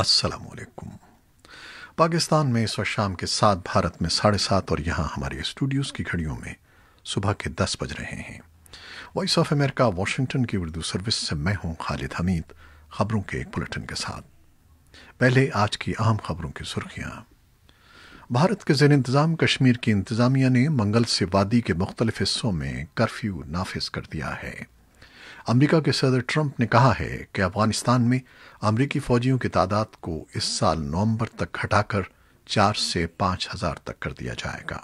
السلام علیکم پاکستان میں اس وقت شام کے ساتھ بھارت میں ساڑھے سات اور یہاں ہمارے اسٹوڈیوز کی گھڑیوں میں صبح کے دس بج رہے ہیں وائس آف امریکہ واشنگٹن کی اردو سروس سے میں ہوں خالد حمید خبروں کے ایک بلٹن کے ساتھ پہلے آج کی اہم خبروں کی سرخیاں بھارت کے زیر انتظام کشمیر کی انتظامیہ نے منگل سے وادی کے مختلف حصوں میں کرفیو نافذ کر دیا ہے امریکہ کے صدر ٹرمپ نے کہا ہے کہ افغانستان میں امریکی فوجیوں کی تعداد کو اس سال نومبر تک گھٹا کر چار سے پانچ ہزار تک کر دیا جائے گا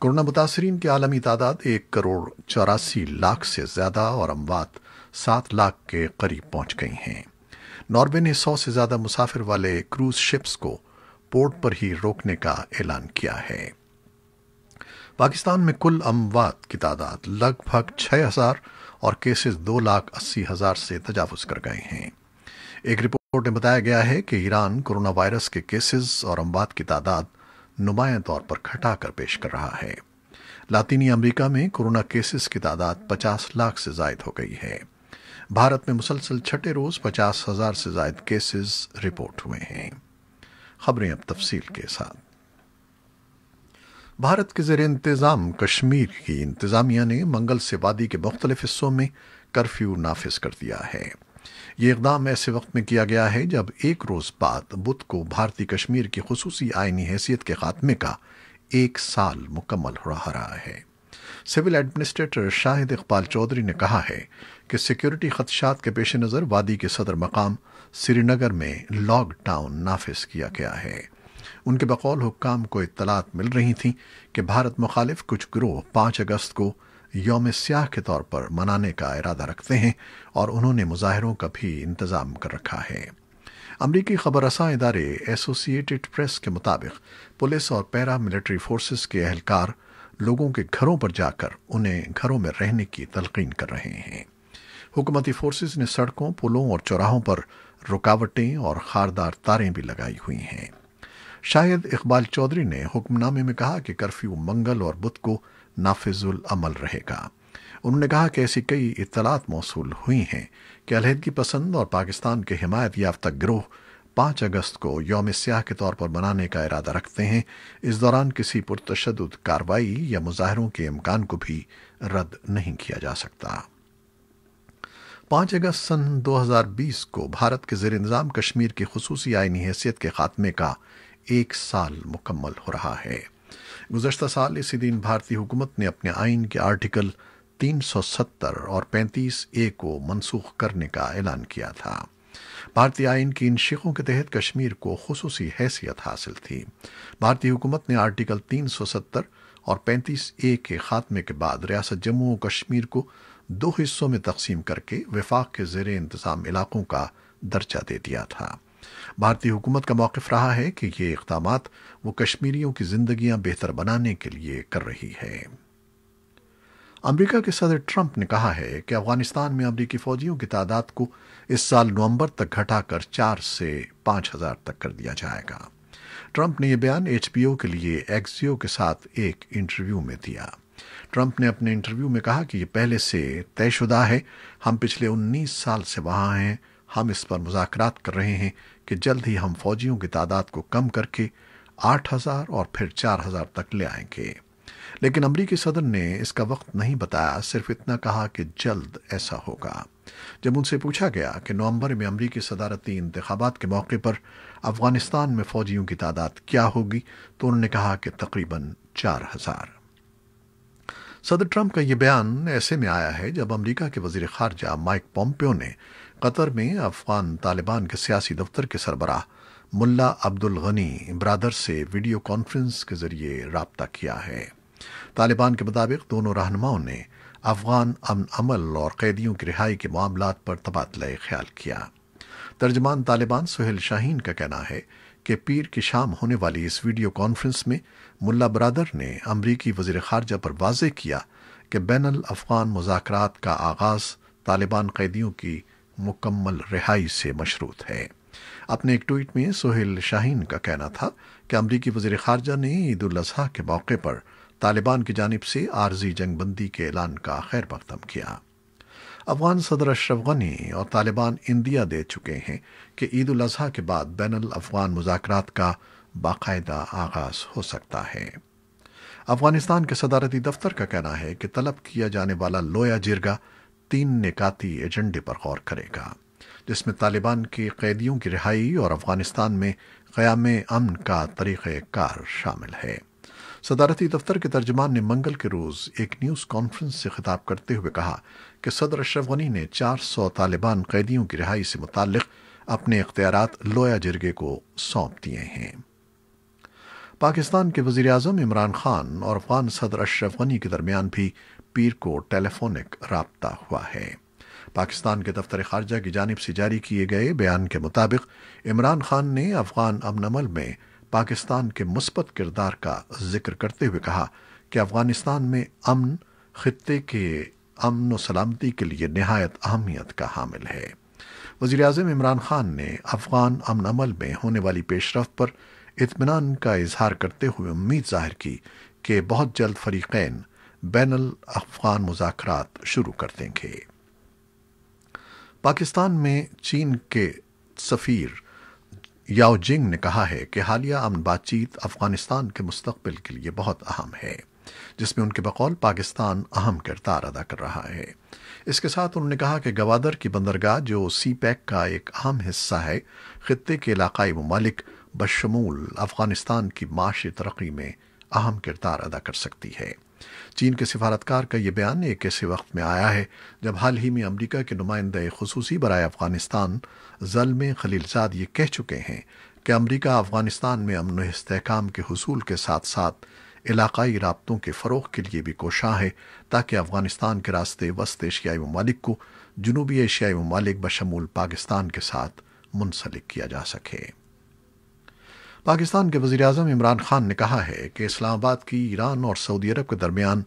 کورونا متاثرین کی عالمی تعداد ایک کروڑ چوراسی لاکھ سے زیادہ اور اموات سات لاکھ کے قریب پہنچ گئی ہیں ناروے نے سو سے زیادہ مسافر والے کروز شپس کو پورٹ پر ہی روکنے کا اعلان کیا ہے پاکستان میں کل اموات کی تعداد لگ بھگ چھ ہزار اور کیسز دو لاکھ اسی ہزار سے تجاوز کر گئے ہیں ایک رپورٹ میں بتایا گیا ہے کہ ایران کرونا وائرس کے کیسز اور اموات کی تعداد نمایاں طور پر گھٹا کر پیش کر رہا ہے لاطینی امریکہ میں کرونا کیسز کی تعداد پچاس لاکھ سے زائد ہو گئی ہے بھارت میں مسلسل چھٹے روز پچاس ہزار سے زائد کیسز رپورٹ ہوئے ہیں خبریں اب تفصیل کے ساتھ بھارت کے زیر انتظام کشمیر کی انتظامیہ نے منگل سے وادی کے مختلف حصوں میں کرفیو نافذ کر دیا ہے یہ اقدام ایسے وقت میں کیا گیا ہے جب ایک روز بعد بدھ کو بھارتی کشمیر کی خصوصی آئینی حیثیت کے خاتمے کا ایک سال مکمل ہو رہا ہے سول ایڈمنسٹریٹر شاہد اقبال چودھری نے کہا ہے کہ سیکیورٹی خدشات کے پیش نظر وادی کے صدر مقام سری نگر میں لاک ڈاؤن نافذ کیا گیا ہے ان کے بقول حکام کو اطلاعات مل رہی تھیں کہ بھارت مخالف کچھ گروہ پانچ اگست کو یوم سیاہ کے طور پر منانے کا ارادہ رکھتے ہیں اور انہوں نے مظاہروں کا بھی انتظام کر رکھا ہے امریکی خبر رساں ادارے ایسوسیٹڈ پریس کے مطابق پولیس اور پیرا ملٹری فورسز کے اہلکار لوگوں کے گھروں پر جا کر انہیں گھروں میں رہنے کی تلقین کر رہے ہیں حکومتی فورسز نے سڑکوں پلوں اور چوراہوں پر رکاوٹیں اور خاردار تاریں بھی لگائی ہوئی ہیں شاید اقبال چودری نے حکم نامے میں کہا کہ کرفیو منگل اور بدھ کو نافذ العمل رہے گا انہوں نے کہا کہ ایسی کئی اطلاعات موصول ہوئی ہیں کہ علیحدگی پسند اور پاکستان کے حمایت یافتہ گروہ پانچ اگست کو یوم سیاہ کے طور پر منانے کا ارادہ رکھتے ہیں اس دوران کسی پرتشدد کاروائی یا مظاہروں کے امکان کو بھی رد نہیں کیا جا سکتا پانچ اگست سن دو ہزار بیس کو بھارت کے زیر انتظام کشمیر کی خصوصی آئینی حیثیت کے خاتمے کا ایک سال مکمل ہو رہا ہے گزشتہ سال اسی دن بھارتی حکومت نے اپنے آئین کے آرٹیکل تین سو ستر اور پینتیس اے کو منسوخ کرنے کا اعلان کیا تھا بھارتی آئین کی ان شکوں کے تحت کشمیر کو خصوصی حیثیت حاصل تھی بھارتی حکومت نے آرٹیکل تین سو ستر اور پینتیس اے کے خاتمے کے بعد ریاست جموں و کشمیر کو دو حصوں میں تقسیم کر کے وفاق کے زیر انتظام علاقوں کا درجہ دے دیا تھا بھارتی حکومت کا موقف رہا ہے کہ یہ اقدامات وہ کشمیریوں کی زندگیاں بہتر بنانے کے لیے کر رہی ہے امریکہ کے صدر ٹرمپ نے کہا ہے کہ افغانستان میں امریکی فوجیوں کی تعداد کو اس سال نومبر تک گھٹا کر چار سے پانچ ہزار تک کر دیا جائے گا ٹرمپ نے یہ بیان ایچ پی او کے لیے ایکزیو کے ساتھ ایک انٹرویو میں دیا ٹرمپ نے اپنے انٹرویو میں کہا کہ یہ پہلے سے طے شدہ ہے ہم پچھلے انیس سال سے وہاں ہیں ہم اس پر مذاکرات کر رہے ہیں کہ جلد ہی ہم فوجیوں کی تعداد کو کم کر کے آٹھ ہزار اور پھر چار ہزار تک لے آئیں گے لیکن امریکی صدر نے اس کا وقت نہیں بتایا صرف اتنا کہا کہ جلد ایسا ہوگا جب ان سے پوچھا گیا کہ نومبر میں امریکی صدارتی انتخابات کے موقع پر افغانستان میں فوجیوں کی تعداد کیا ہوگی تو انہوں نے کہا کہ تقریباً چار ہزار صدر ٹرمپ کا یہ بیان ایسے میں آیا ہے جب امریکہ کے وزیر خارجہ مائک پومپیو نے قطر میں افغان طالبان کے سیاسی دفتر کے سربراہ ملا عبد الغنی برادر سے ویڈیو کانفرنس کے ذریعے رابطہ کیا ہے طالبان کے مطابق دونوں رہنماؤں نے افغان امن عمل اور قیدیوں کی رہائی کے معاملات پر تبادلہ خیال کیا ترجمان طالبان سہیل شاہین کا کہنا ہے کہ پیر کی شام ہونے والی اس ویڈیو کانفرنس میں ملا برادر نے امریکی وزیر خارجہ پر واضح کیا کہ بین الافغان مذاکرات کا آغاز طالبان قیدیوں کی مکمل رہائی سے مشروط ہے اپنے ایک ٹویٹ میں سہیل شاہین کا کہنا تھا کہ امریکی وزیر خارجہ نے عید الاضحیٰ کے موقع پر طالبان کی جانب سے عارضی جنگ بندی کے اعلان کا خیر مقدم کیا افغان صدر اشرف غنی اور طالبان اندیا دے چکے ہیں کہ عید الاضحیٰ کے بعد بین الافغان مذاکرات کا باقاعدہ آغاز ہو سکتا ہے افغانستان کے صدارتی دفتر کا کہنا ہے کہ طلب کیا جانے والا لویا جرگا تین نکاتی ایجنڈے پر غور کرے گا جس میں طالبان کی قیدیوں کی رہائی اور افغانستان میں قیام امن کا طریقہ کار شامل ہے صدارتی دفتر کے ترجمان نے منگل کے روز ایک نیوز کانفرنس سے خطاب کرتے ہوئے کہا کہ صدر اشرف غنی نے چار سو طالبان قیدیوں کی رہائی سے متعلق اپنے اختیارات لویا جرگے کو سونپ دیے ہیں پاکستان کے وزیر اعظم عمران خان اور افغان صدر اشرف غنی کے درمیان بھی پیر کو ٹیلیفونک رابطہ ہوا ہے پاکستان کے دفتر خارجہ کی جانب سے جاری کیے گئے بیان کے مطابق عمران خان نے افغان امن عمل میں پاکستان کے مثبت کردار کا ذکر کرتے ہوئے کہا کہ افغانستان میں امن خطے کے امن و سلامتی کے لیے نہایت اہمیت کا حامل ہے وزیر اعظم عمران خان نے افغان امن عمل میں ہونے والی پیش رفت پر اطمینان کا اظہار کرتے ہوئے امید ظاہر کی کہ بہت جلد فریقین بین الافغان مذاکرات شروع کر دیں گے پاکستان میں چین کے سفیر یاؤ جنگ نے کہا ہے کہ حالیہ امن بات چیت افغانستان کے مستقبل کے لیے بہت اہم ہے جس میں ان کے بقول پاکستان اہم کردار ادا کر رہا ہے اس کے ساتھ انہوں نے کہا کہ گوادر کی بندرگاہ جو سی پیک کا ایک اہم حصہ ہے خطے کے علاقائی ممالک بشمول افغانستان کی معاشی ترقی میں اہم کردار ادا کر سکتی ہے چین کے سفارتکار کا یہ بیان ایک ایسے وقت میں آیا ہے جب حال ہی میں امریکہ کے نمائندہ خصوصی برائے افغانستان زلم خلیلزاد یہ کہہ چکے ہیں کہ امریکہ افغانستان میں امن و استحکام کے حصول کے ساتھ ساتھ علاقائی رابطوں کے فروغ کے لیے بھی کوشاں ہے تاکہ افغانستان کے راستے وسط ایشیائی ممالک کو جنوبی ایشیائی ممالک بشمول پاکستان کے ساتھ منسلک کیا جا سکے پاکستان کے وزیر اعظم عمران خان نے کہا ہے کہ اسلام آباد کی ایران اور سعودی عرب کے درمیان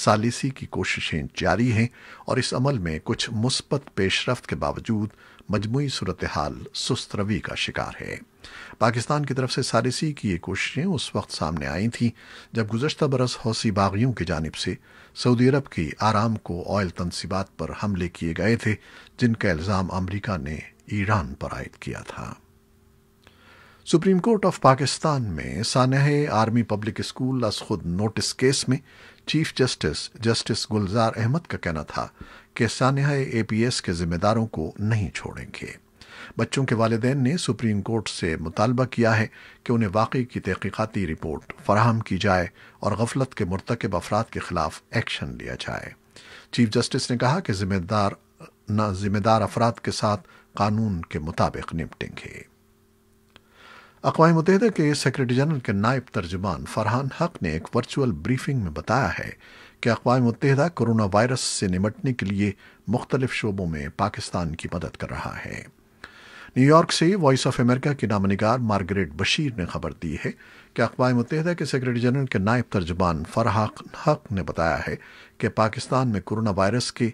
سالیسی کی کوششیں جاری ہیں اور اس عمل میں کچھ مثبت پیش رفت کے باوجود مجموعی صورتحال سست روی کا شکار ہے پاکستان کی طرف سے سالیسی کی یہ کوششیں اس وقت سامنے آئی تھیں جب گزشتہ برس حوثی باغیوں کی جانب سے سعودی عرب کی آرام کو آئل تنصیبات پر حملے کیے گئے تھے جن کا الزام امریکہ نے ایران پر عائد کیا تھا سپریم کورٹ آف پاکستان میں سانحہ آرمی پبلک اسکول از خود نوٹس کیس میں chief justice justice Gulzar Ahmed کا کہنا تھا کہ سانحہ اے پی ایس کے ذمہ داروں کو نہیں چھوڑیں گے بچوں کے والدین نے سپریم کورٹ سے مطالبہ کیا ہے کہ انہیں واقعی کی تحقیقاتی رپورٹ فراہم کی جائے اور غفلت کے مرتکب افراد کے خلاف ایکشن لیا جائے چیف جسٹس نے کہا کہ ذمہ دار افراد کے ساتھ قانون کے مطابق نپٹیں گے اقوام متحدہ کے سیکرٹری جنرل کے نائب ترجمان فرحان حق نے ایک ورچوئل بریفنگ میں بتایا ہے کہ اقوام متحدہ کرونا وائرس سے نمٹنے کے لیے مختلف شعبوں میں پاکستان کی مدد کر رہا ہے نیو یارک سے وائس آف امریکہ کی نامہ نگار مارگریٹ بشیر نے خبر دی ہے کہ اقوام متحدہ کے سیکرٹری جنرل کے نائب ترجمان فرحق حق نے بتایا ہے کہ پاکستان میں کرونا وائرس کے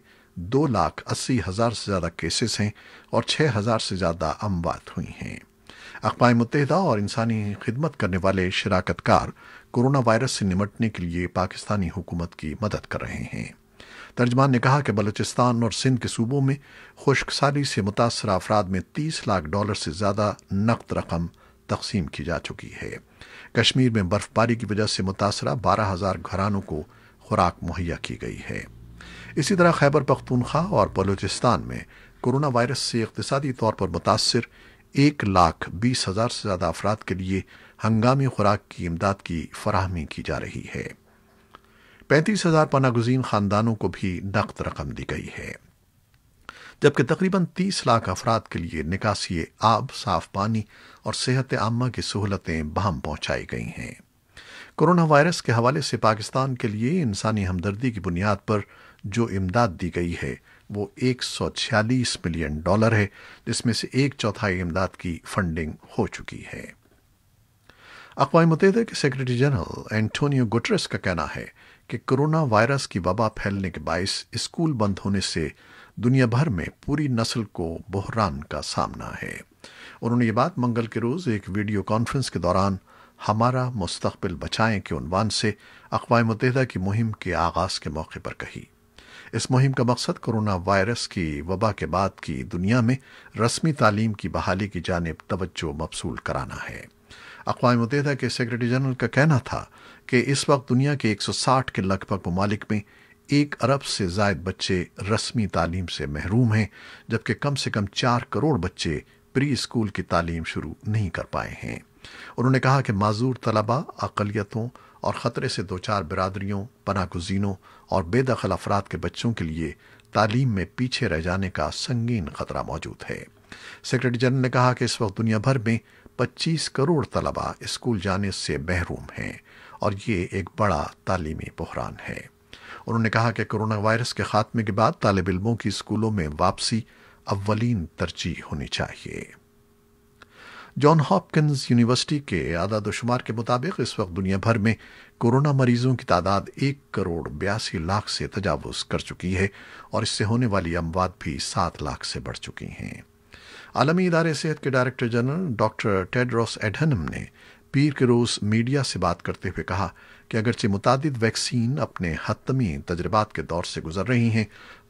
دو لاکھ اسی ہزار سے زیادہ کیسز ہیں اور چھ ہزار سے زیادہ اموات ہوئی ہیں اقوام متحدہ اور انسانی خدمت کرنے والے شراکت کار کورونا وائرس سے نمٹنے کے لیے پاکستانی حکومت کی مدد کر رہے ہیں ترجمان نے کہا کہ بلوچستان اور سندھ کے صوبوں میں خشک سالی سے متاثرہ افراد میں تیس لاکھ ڈالر سے زیادہ نقد رقم تقسیم کی جا چکی ہے کشمیر میں برف باری کی وجہ سے متاثرہ بارہ ہزار گھرانوں کو خوراک مہیا کی گئی ہے اسی طرح خیبر پختونخوا اور بلوچستان میں کورونا وائرس سے اقتصادی طور پر متاثر ایک لاکھ بیس ہزار سے زیادہ افراد کے لیے ہنگامی خوراک کی امداد کی فراہمی کی جا رہی ہے پینتیس ہزار پناہ گزین خاندانوں کو بھی نقد رقم دی گئی ہے جبکہ تقریباً تیس لاکھ افراد کے لیے نکاسی آب صاف پانی اور صحت عامہ کی سہولتیں بہم پہنچائی گئی ہیں کرونا وائرس کے حوالے سے پاکستان کے لیے انسانی ہمدردی کی بنیاد پر جو امداد دی گئی ہے وہ ایک سو چھیالیس ملین ڈالر ہے جس میں سے ایک چوتھائی امداد کی فنڈنگ ہو چکی ہے اقوام متحدہ کے سیکرٹری جنرل اینٹونیو گٹرس کا کہنا ہے کہ کرونا وائرس کی وبا پھیلنے کے باعث اسکول بند ہونے سے دنیا بھر میں پوری نسل کو بحران کا سامنا ہے انہوں نے یہ بات منگل کے روز ایک ویڈیو کانفرنس کے دوران ہمارا مستقبل بچائیں کے عنوان سے اقوام متحدہ کی مہم کے آغاز کے موقع پر کہی اس مہم کا مقصد کرونا وائرس کی وبا کے بعد کی دنیا میں رسمی تعلیم کی بحالی کی جانب توجہ مبصول کرانا ہے اقوام متحدہ کے سیکرٹری جنرل کا کہنا تھا کہ اس وقت دنیا کے ایک سو ساٹھ کے لگ بھگ ممالک میں ایک ارب سے زائد بچے رسمی تعلیم سے محروم ہیں جبکہ کم سے کم چار کروڑ بچے پری اسکول کی تعلیم شروع نہیں کر پائے ہیں انہوں نے کہا کہ معذور طلبہ اقلیتوں اور خطرے سے دو چار برادریوں پناہ گزینوں اور بے دخل افراد کے بچوں کے لیے تعلیم میں پیچھے رہ جانے کا سنگین خطرہ موجود ہے سیکرٹری جنرل نے کہا کہ اس وقت دنیا بھر میں پچیس کروڑ طلبہ اسکول جانے سے محروم ہیں اور یہ ایک بڑا تعلیمی بحران ہے انہوں نے کہا کہ کرونا وائرس کے خاتمے کے بعد طالب علموں کی اسکولوں میں واپسی اولین ترجیح ہونی چاہیے جان ہاپکنز یونیورسٹی کے اعداد و شمار کے مطابق اس وقت دنیا بھر میں کورونا مریضوں کی تعداد ایک کروڑ بیاسی لاکھ سے تجاوز کر چکی ہے اور اس سے ہونے والی اموات بھی سات لاکھ سے بڑھ چکی ہیں عالمی ادارے صحت کے director general doctor Tedros Adhanom نے پیر کے روز میڈیا سے بات کرتے ہوئے کہا کہ اگرچہ متعدد ویکسین اپنے حتمی تجربات کے دور سے گزر رہی ہیں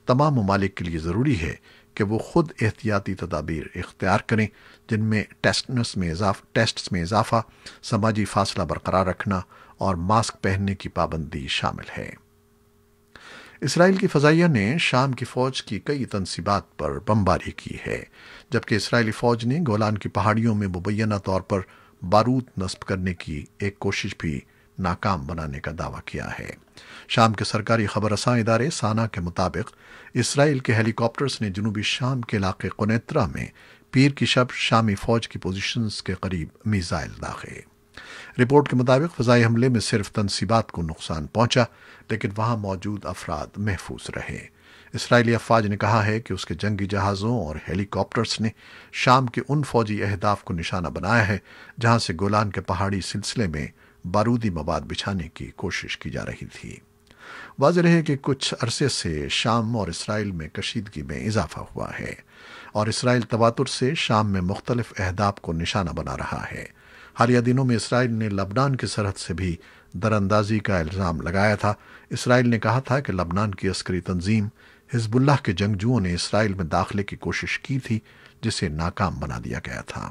تمام ممالک کے لیے ضروری ہے کہ وہ خود احتیاطی تدابیر اختیار کریں جن میں ٹیسٹنس میں ٹیسٹس میں اضافہ سماجی فاصلہ برقرار رکھنا اور ماسک پہننے کی پابندی شامل ہے اسرائیل کی فضائیہ نے شام کی فوج کی کئی تنصیبات پر بمباری کی ہے جبکہ اسرائیلی فوج نے گولان کی پہاڑیوں میں مبینہ طور پر بارود نصب کرنے کی ایک کوشش بھی ناکام بنانے کا دعویٰ کیا ہے شام کے سرکاری خبر رساں ادارے سانا کے مطابق اسرائیل کے ہیلی کاپٹرس نے جنوبی شام کے علاقے قنیترا میں پیر کی شب شامی فوج کی پوزیشنز کے قریب میزائل داغے رپورٹ کے مطابق فضائی حملے میں صرف تنصیبات کو نقصان پہنچا لیکن وہاں موجود افراد محفوظ رہے اسرائیلی افواج نے کہا ہے کہ اس کے جنگی جہازوں اور ہیلی کاپٹرس نے شام کے ان فوجی اہداف کو نشانہ بنایا ہے جہاں سے گولان کے پہاڑی سلسلے میں بارودی مواد بچھانے کی کوشش کی جا رہی تھی واضح ہے کہ کچھ عرصے سے شام اور اسرائیل میں کشیدگی میں اضافہ ہوا ہے اور اسرائیل تواتر سے شام میں مختلف اہداف کو نشانہ بنا رہا ہے حالیہ دنوں میں اسرائیل نے لبنان کی سرحد سے بھی دراندازی کا الزام لگایا تھا اسرائیل نے کہا تھا کہ لبنان کی عسکری تنظیم حزب اللہ کے جنگجوؤں نے اسرائیل میں داخلے کی کوشش کی تھی جسے ناکام بنا دیا گیا تھا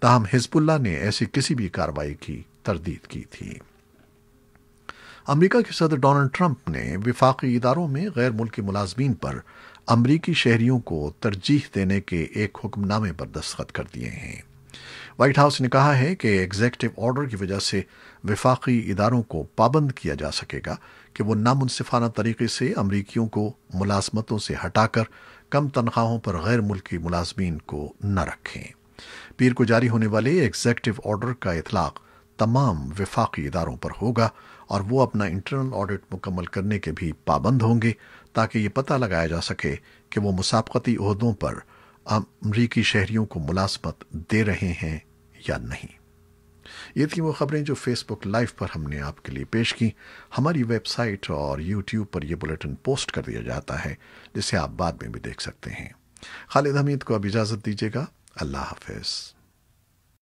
تاہم حزب اللہ نے ایسی کسی بھی کارروائی کی تردید کی تھی امریکہ کے صدر ڈونلڈ ٹرمپ نے وفاقی اداروں میں غیر ملکی ملازمین پر امریکی شہریوں کو ترجیح دینے کے ایک حکم نامے پر دستخط کر دیے ہیں وائٹ ہاؤس نے کہا ہے کہ ایگزیکٹو آرڈر کی وجہ سے وفاقی اداروں کو پابند کیا جا سکے گا کہ وہ نامنصفانہ طریقے سے امریکیوں کو ملازمتوں سے ہٹا کر کم تنخواہوں پر غیر ملکی ملازمین کو نہ رکھیں پیر کو جاری ہونے والے ایگزیکٹو آرڈر کا اطلاق تمام وفاقی اداروں پر ہوگا اور وہ اپنا انٹرنل آڈٹ مکمل کرنے کے بھی پابند ہوں گے تاکہ یہ پتہ لگایا جا سکے کہ وہ مسابقتی عہدوں پر امریکی شہریوں کو ملازمت دے رہے ہیں یا نہیں یہ تھی وہ خبریں جو فیس بک لائیو پر ہم نے آپ کے لیے پیش کی ہماری ویب سائٹ اور یوٹیوب پر یہ بلٹن پوسٹ کر دیا جاتا ہے جسے آپ بعد میں بھی دیکھ سکتے ہیں خالد حمید کو اب اجازت دیجیے گا اللہ حافظ